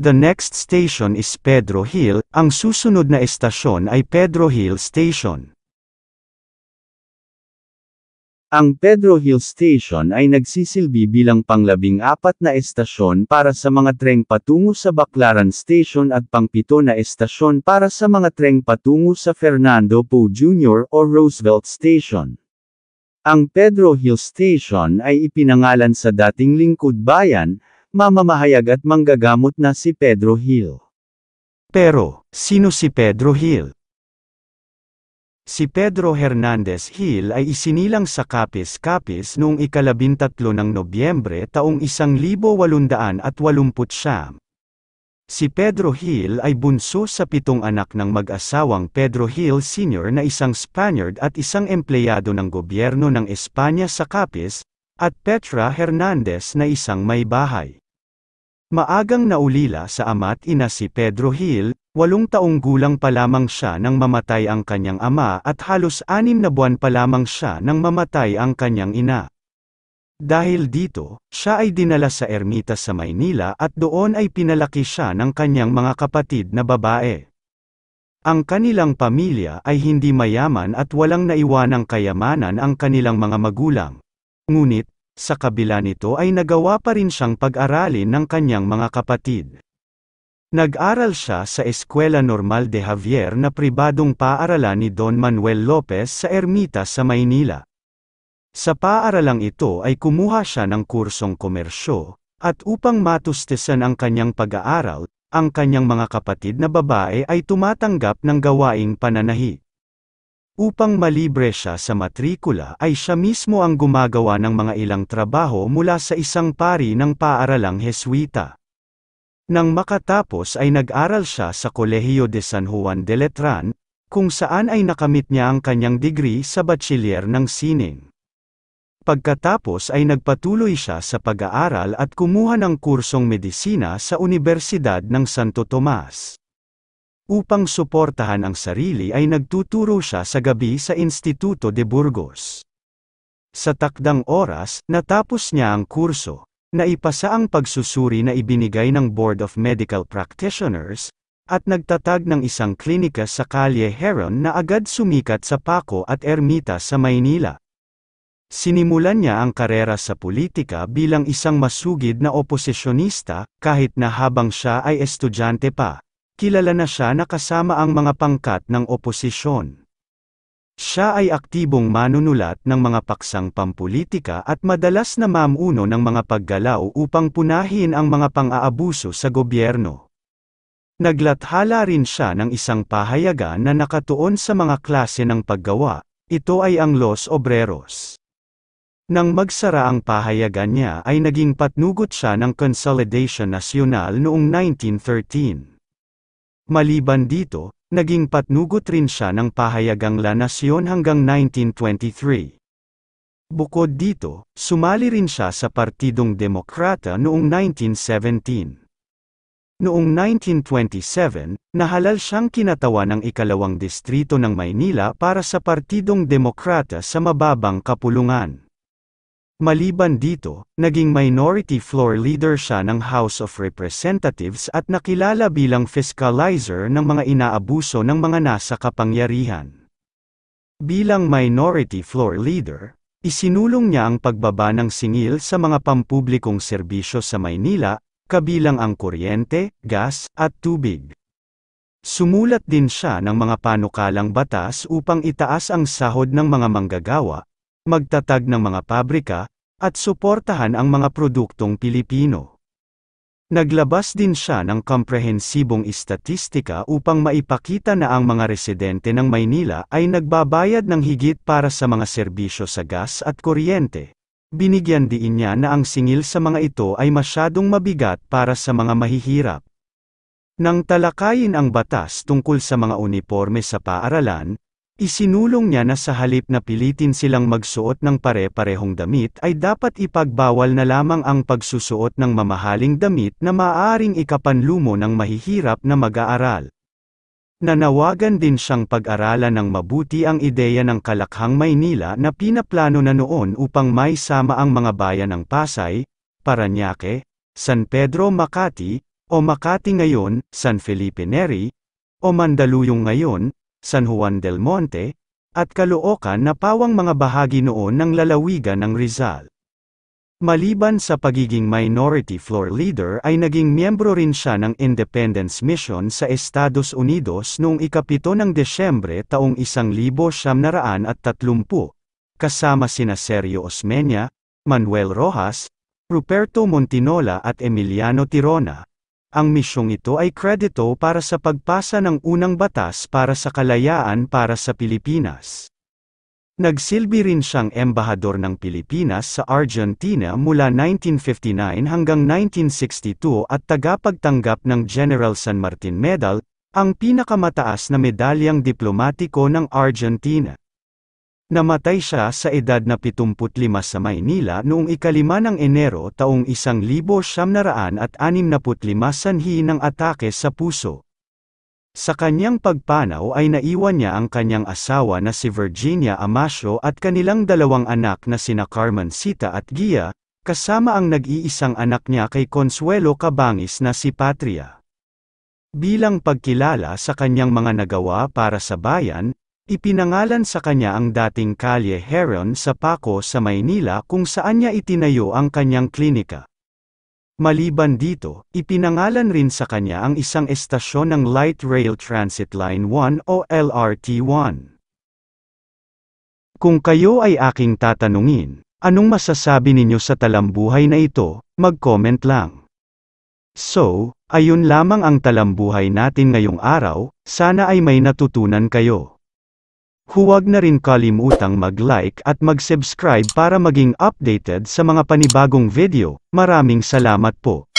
The next station is Pedro Hill, ang susunod na estasyon ay Pedro Hill Station. Ang Pedro Hill Station ay nagsisilbi bilang panglabing apat na estasyon para sa mga treng patungo sa Baclaran Station at pangpito na estasyon para sa mga treng patungo sa Fernando Poe Jr. o Roosevelt Station. Ang Pedro Hill Station ay ipinangalan sa dating lingkod bayan, mamamahayag at manggagamot na si Pedro Hill. Pero, sino si Pedro Hill? Si Pedro Hernandez Hill ay isinilang sa Capiz-Capiz noong ikalabintatlo ng Nobyembre taong 1889. Si Pedro Hill ay bunso sa pitong anak ng mag-asawang Pedro Hill Sr. na isang Spaniard at isang empleyado ng gobyerno ng Espanya sa Capiz, at Petra Hernandez na isang may bahay. Maagang naulila sa ama't ina si Pedro Hill, walong taong gulang pa lamang siya nang mamatay ang kanyang ama at halos anim na buwan pa lamang siya nang mamatay ang kanyang ina. Dahil dito, siya ay dinala sa ermita sa Maynila at doon ay pinalaki siya ng kanyang mga kapatid na babae. Ang kanilang pamilya ay hindi mayaman at walang naiwanang kayamanan ang kanilang mga magulang. Ngunit, sa kabila nito ay nagawa pa rin siyang pag-aralin ng kanyang mga kapatid. Nag-aral siya sa Eskwela Normal de Javier na pribadong paaralan ni Don Manuel Lopez sa Ermita sa Maynila. Sa paaralang ito ay kumuha siya ng kursong komersyo, at upang matustisan ang kanyang pag-aaral, ang kanyang mga kapatid na babae ay tumatanggap ng gawaing pananahi. Upang malibre siya sa matrikula ay siya mismo ang gumagawa ng mga ilang trabaho mula sa isang pari ng paaralang Heswita. Nang makatapos ay nag-aral siya sa Kolehiyo de San Juan de Letran, kung saan ay nakamit niya ang kanyang degree sa Bachiller ng Sining. Pagkatapos ay nagpatuloy siya sa pag-aaral at kumuha ng kursong medisina sa Universidad ng Santo Tomas. Upang suportahan ang sarili ay nagtuturo siya sa gabi sa Instituto de Burgos. Sa takdang oras, natapos niya ang kurso. Naipasa ang pagsusuri na ibinigay ng Board of Medical Practitioners, at nagtatag ng isang klinika sa Kalye Heron na agad sumikat sa Paco at Ermita sa Maynila. Sinimulan niya ang karera sa politika bilang isang masugid na oposisyonista, kahit na habang siya ay estudyante pa kilala na siya na kasama ang mga pangkat ng oposisyon. Siya ay aktibong manunulat ng mga paksang pampulitika at madalas na mamuno ng mga paggalaw upang punahin ang mga pang-aabuso sa gobyerno. Naglathala rin siya ng isang pahayagan na nakatuon sa mga klase ng paggawa, ito ay ang Los Obreros. Nang magsara ang pahayagan niya ay naging patnugot siya ng Consolidation Nacional noong 1913. Maliban dito, naging patnugot rin siya ng pahayagang La Nacion hanggang 1923. Bukod dito, sumali rin siya sa Partidong Demokrata noong 1917. Noong 1927, nahalal siyang kinatawa ng ikalawang distrito ng Maynila para sa Partidong Demokrata sa mababang kapulungan. Maliban dito, naging minority floor leader siya ng House of Representatives at nakilala bilang fiscalizer ng mga inaabuso ng mga nasa kapangyarihan. Bilang minority floor leader, isinulong niya ang pagbaba ng singil sa mga pampublikong serbisyo sa Maynila, kabilang ang kuryente, gas, at tubig. Sumulat din siya ng mga panukalang batas upang itaas ang sahod ng mga manggagawa, magtatag ng mga pabrika, at suportahan ang mga produktong Pilipino. Naglabas din siya ng komprehensibong istatistika upang maipakita na ang mga residente ng Maynila ay nagbabayad ng higit para sa mga serbisyo sa gas at kuryente. Binigyan diin niya na ang singil sa mga ito ay masyadong mabigat para sa mga mahihirap. Nang talakayin ang batas tungkol sa mga uniforme sa paaralan, Isinulong niya na sa halip na pilitin silang magsuot ng pare-parehong damit ay dapat ipagbawal na lamang ang pagsusuot ng mamahaling damit na maaaring ikapanlumo ng mahihirap na mag-aaral. Nanawagan din siyang pag-aralan ng mabuti ang ideya ng Kalakhang Maynila na pinaplano na noon upang may sama ang mga bayan ng Pasay, Paranaque, San Pedro Makati, o Makati ngayon, San Felipe Neri, o Mandaluyong ngayon, San Juan del Monte, at Caloocan na pawang mga bahagi noon ng lalawigan ng Rizal. Maliban sa pagiging minority floor leader ay naging miyembro rin siya ng Independence Mission sa Estados Unidos noong ikapito ng Desyembre taong 1930, kasama sina Sergio Osmeña, Manuel Rojas, Ruperto Montinola at Emiliano Tirona. Ang misyong ito ay kredito para sa pagpasa ng unang batas para sa kalayaan para sa Pilipinas. Nagsilbi rin siyang embahador ng Pilipinas sa Argentina mula 1959 hanggang 1962 at tagapagtanggap ng General San Martin Medal, ang pinakamataas na medalyang diplomatiko ng Argentina. Namatay siya sa edad na 75 sa Maynila noong ikalima ng Enero taong 1965 sanhi ng atake sa puso. Sa kanyang pagpanaw ay naiwan niya ang kanyang asawa na si Virginia Amasio at kanilang dalawang anak na sina Carmen Sita at Gia, kasama ang nag-iisang anak niya kay Consuelo Cabangis na si Patria. Bilang pagkilala sa kanyang mga nagawa para sa bayan, Ipinangalan sa kanya ang dating Kalye Heron sa Paco sa Maynila kung saan niya itinayo ang kanyang klinika. Maliban dito, ipinangalan rin sa kanya ang isang estasyon ng Light Rail Transit Line 1 o LRT1. Kung kayo ay aking tatanungin, anong masasabi ninyo sa talambuhay na ito, mag-comment lang. So, ayun lamang ang talambuhay natin ngayong araw, sana ay may natutunan kayo. Huwag na rin kalimutang mag-like at mag-subscribe para maging updated sa mga panibagong video. Maraming salamat po.